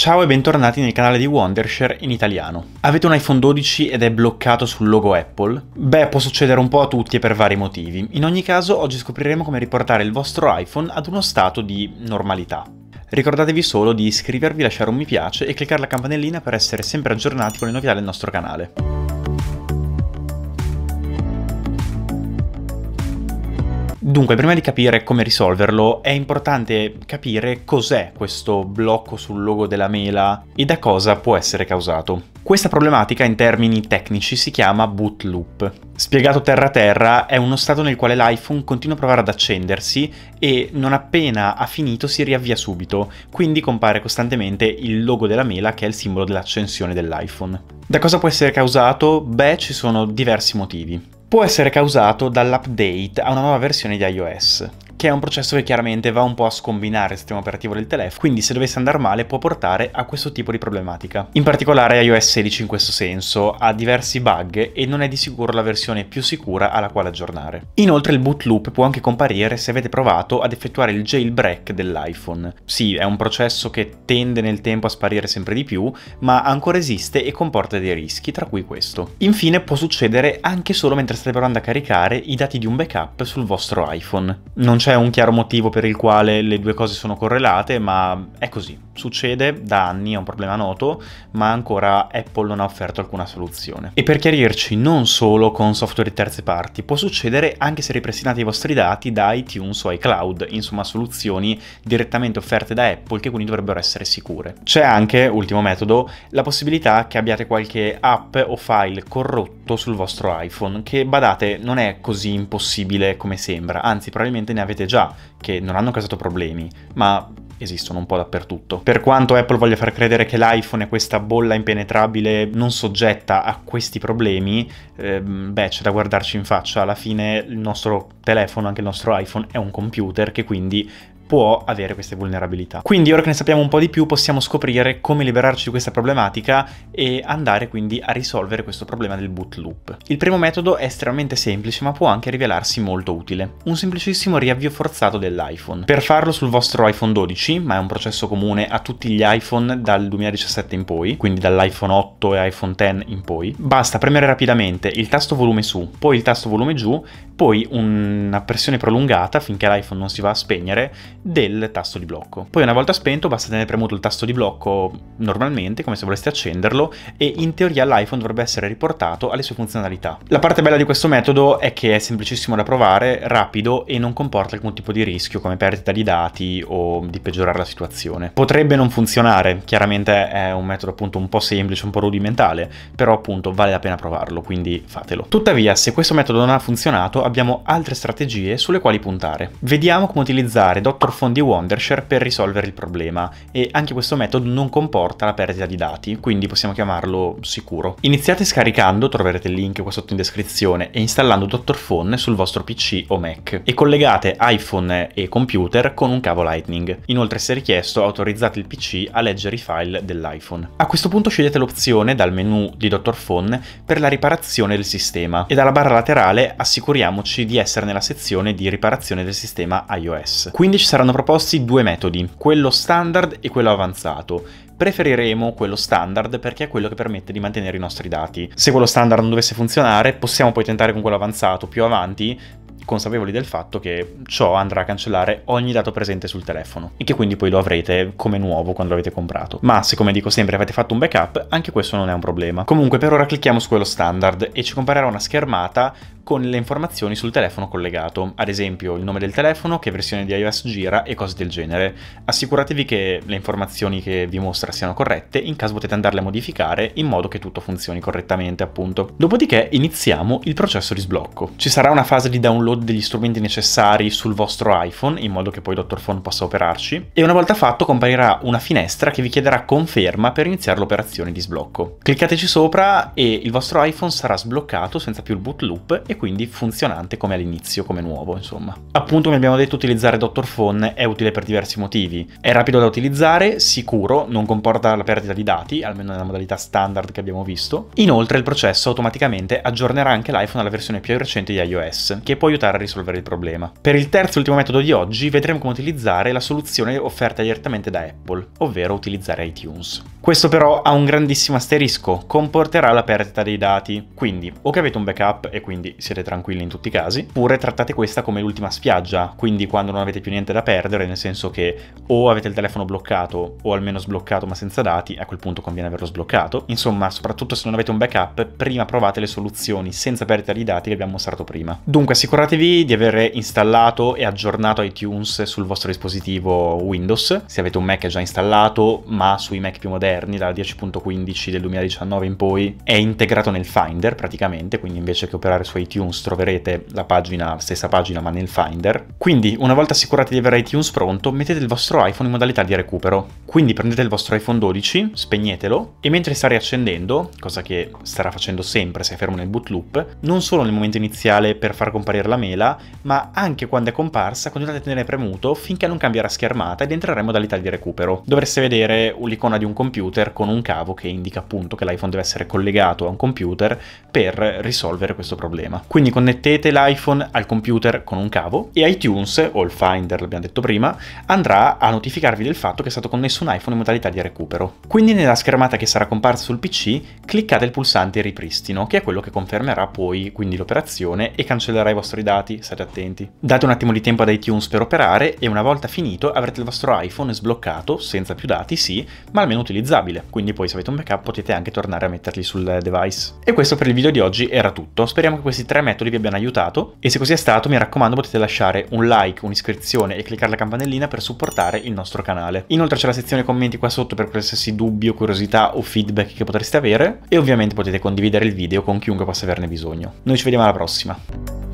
Ciao e bentornati nel canale di Wondershare in italiano. Avete un iPhone 12 ed è bloccato sul logo Apple? Beh, può succedere un po' a tutti e per vari motivi. In ogni caso, oggi scopriremo come riportare il vostro iPhone ad uno stato di normalità. Ricordatevi solo di iscrivervi, lasciare un mi piace e cliccare la campanellina per essere sempre aggiornati con le novità del nostro canale. Dunque, prima di capire come risolverlo, è importante capire cos'è questo blocco sul logo della mela e da cosa può essere causato. Questa problematica in termini tecnici si chiama boot loop. Spiegato terra a terra, è uno stato nel quale l'iPhone continua a provare ad accendersi e non appena ha finito si riavvia subito, quindi compare costantemente il logo della mela che è il simbolo dell'accensione dell'iPhone. Da cosa può essere causato? Beh, ci sono diversi motivi può essere causato dall'update a una nuova versione di iOS che è un processo che chiaramente va un po' a scombinare il sistema operativo del telefono, quindi se dovesse andare male può portare a questo tipo di problematica. In particolare iOS 16 in questo senso ha diversi bug e non è di sicuro la versione più sicura alla quale aggiornare. Inoltre il boot loop può anche comparire se avete provato ad effettuare il jailbreak dell'iPhone. Sì, è un processo che tende nel tempo a sparire sempre di più, ma ancora esiste e comporta dei rischi, tra cui questo. Infine può succedere anche solo mentre state provando a caricare i dati di un backup sul vostro iPhone. Non c'è c'è un chiaro motivo per il quale le due cose sono correlate, ma è così. Succede da anni, è un problema noto, ma ancora Apple non ha offerto alcuna soluzione. E per chiarirci, non solo con software di terze parti, può succedere anche se ripristinate i vostri dati da iTunes o iCloud, insomma soluzioni direttamente offerte da Apple che quindi dovrebbero essere sicure. C'è anche, ultimo metodo, la possibilità che abbiate qualche app o file corrotto sul vostro iPhone, che badate non è così impossibile come sembra, anzi probabilmente ne avete sapete già che non hanno causato problemi, ma esistono un po' dappertutto. Per quanto Apple voglia far credere che l'iPhone è questa bolla impenetrabile non soggetta a questi problemi, eh, beh, c'è da guardarci in faccia. Alla fine il nostro telefono, anche il nostro iPhone, è un computer che quindi può avere queste vulnerabilità. Quindi ora che ne sappiamo un po' di più possiamo scoprire come liberarci di questa problematica e andare quindi a risolvere questo problema del boot loop. Il primo metodo è estremamente semplice ma può anche rivelarsi molto utile. Un semplicissimo riavvio forzato dell'iPhone. Per farlo sul vostro iPhone 12, ma è un processo comune a tutti gli iPhone dal 2017 in poi, quindi dall'iPhone 8 e iPhone 10 in poi, basta premere rapidamente il tasto volume su, poi il tasto volume giù, poi una pressione prolungata finché l'iPhone non si va a spegnere del tasto di blocco. Poi una volta spento basta tenere premuto il tasto di blocco normalmente, come se voleste accenderlo, e in teoria l'iPhone dovrebbe essere riportato alle sue funzionalità. La parte bella di questo metodo è che è semplicissimo da provare, rapido e non comporta alcun tipo di rischio come perdita di dati o di peggiorare la situazione. Potrebbe non funzionare, chiaramente è un metodo appunto un po' semplice, un po' rudimentale, però appunto vale la pena provarlo, quindi fatelo. Tuttavia, se questo metodo non ha funzionato, abbiamo altre strategie sulle quali puntare. Vediamo come utilizzare Dr smartphone di Wondershare per risolvere il problema e anche questo metodo non comporta la perdita di dati, quindi possiamo chiamarlo sicuro. Iniziate scaricando, troverete il link qua sotto in descrizione, e installando Dr. Phone sul vostro PC o Mac e collegate iPhone e computer con un cavo Lightning. Inoltre se richiesto autorizzate il PC a leggere i file dell'iPhone. A questo punto scegliete l'opzione dal menu di Dr. Phone per la riparazione del sistema e dalla barra laterale assicuriamoci di essere nella sezione di riparazione del sistema iOS. Quindi ci sarà saranno proposti due metodi, quello standard e quello avanzato. Preferiremo quello standard perché è quello che permette di mantenere i nostri dati. Se quello standard non dovesse funzionare, possiamo poi tentare con quello avanzato più avanti, consapevoli del fatto che ciò andrà a cancellare ogni dato presente sul telefono e che quindi poi lo avrete come nuovo quando l'avete comprato. Ma se come dico sempre avete fatto un backup, anche questo non è un problema. Comunque per ora clicchiamo su quello standard e ci comparirà una schermata con le informazioni sul telefono collegato, ad esempio il nome del telefono, che versione di iOS gira e cose del genere. Assicuratevi che le informazioni che vi mostra siano corrette, in caso potete andarle a modificare in modo che tutto funzioni correttamente appunto. Dopodiché iniziamo il processo di sblocco. Ci sarà una fase di download degli strumenti necessari sul vostro iPhone, in modo che poi Dr. Phone possa operarci, e una volta fatto comparirà una finestra che vi chiederà conferma per iniziare l'operazione di sblocco. Cliccateci sopra e il vostro iPhone sarà sbloccato senza più il boot loop e quindi funzionante come all'inizio, come nuovo, insomma. Appunto, come abbiamo detto, utilizzare Dr. Phone è utile per diversi motivi. È rapido da utilizzare, sicuro, non comporta la perdita di dati, almeno nella modalità standard che abbiamo visto. Inoltre il processo automaticamente aggiornerà anche l'iPhone alla versione più recente di iOS, che può aiutare a risolvere il problema. Per il terzo e ultimo metodo di oggi vedremo come utilizzare la soluzione offerta direttamente da Apple, ovvero utilizzare iTunes. Questo però ha un grandissimo asterisco, comporterà la perdita dei dati, quindi o che avete un backup e quindi siete tranquilli in tutti i casi, oppure trattate questa come l'ultima spiaggia, quindi quando non avete più niente da perdere, nel senso che o avete il telefono bloccato o almeno sbloccato ma senza dati, a quel punto conviene averlo sbloccato. Insomma, soprattutto se non avete un backup, prima provate le soluzioni senza perdere i dati che abbiamo mostrato prima. Dunque assicuratevi di aver installato e aggiornato iTunes sul vostro dispositivo Windows, se avete un Mac è già installato, ma sui Mac più moderni, dalla 10.15 del 2019 in poi, è integrato nel Finder praticamente, quindi invece che operare su iTunes iTunes troverete la pagina, stessa pagina ma nel Finder. Quindi una volta assicurati di avere iTunes pronto, mettete il vostro iPhone in modalità di recupero. Quindi prendete il vostro iPhone 12, spegnetelo e mentre sta riaccendendo, cosa che starà facendo sempre se è fermo nel boot loop, non solo nel momento iniziale per far comparire la mela, ma anche quando è comparsa continuate a tenere premuto finché non cambierà schermata ed entrerà in modalità di recupero. Dovreste vedere l'icona di un computer con un cavo che indica appunto che l'iPhone deve essere collegato a un computer per risolvere questo problema. Quindi connettete l'iPhone al computer con un cavo e iTunes, o il Finder, l'abbiamo detto prima, andrà a notificarvi del fatto che è stato connesso un iPhone in modalità di recupero. Quindi nella schermata che sarà comparsa sul PC, cliccate il pulsante ripristino, che è quello che confermerà poi quindi l'operazione e cancellerà i vostri dati, state attenti. Date un attimo di tempo ad iTunes per operare e una volta finito avrete il vostro iPhone sbloccato, senza più dati sì, ma almeno utilizzabile, quindi poi se avete un backup potete anche tornare a metterli sul device. E questo per il video di oggi era tutto, speriamo che questi tre metodi vi abbiano aiutato e se così è stato mi raccomando potete lasciare un like, un'iscrizione e cliccare la campanellina per supportare il nostro canale. Inoltre c'è la sezione commenti qua sotto per qualsiasi dubbio, curiosità o feedback che potreste avere e ovviamente potete condividere il video con chiunque possa averne bisogno. Noi ci vediamo alla prossima!